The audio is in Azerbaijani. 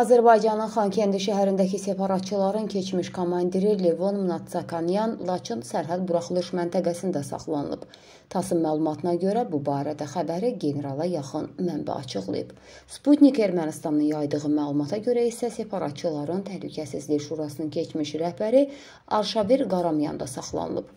Azərbaycanın Xankəndi şəhərindəki separatçıların keçmiş komandiri Levon Mnatsakanyan Laçın sərhəd buraxılış məntəqəsində saxlanılıb. Tasın məlumatına görə bu barədə xəbəri generala yaxın mənbə açıqlayıb. Sputnik Ermənistanın yaydığı məlumata görə isə separatçıların Təhlükəsizlik Şurasının keçmiş rəhbəri Arşavir Qaramyan da saxlanılıb.